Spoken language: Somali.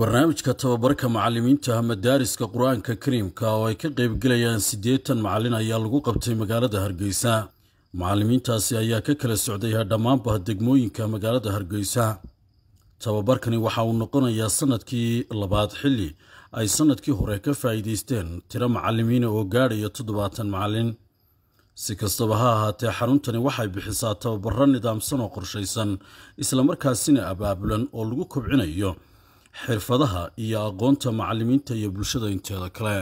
barnaamijka tababarka macalimiinta madaariska qur-aanka kariimka oo ay ka qaybgelayaan siddeetan macallin ayaa lagu qabtay magaalada hargeysa macalimiintaasi ayaa ka kala socday dhammaanba degmooyinka magaalada hargeysa tababarkani waxa uu noqonayaa sannadkii labaad xilli ay sannadkii hore ka faa'iidaysteen tiro macalimiina oo gaadhaya toddobaatan macalin si kastaba ha ahaatee xaruntani waxay bixisaa tababaro nidaamsan oo qorshaysan islamarkaasina abaabulan oo lagu kobcinayo xirfadaha iyo aqoonta macalimiinta iyo bulshada inteeda kale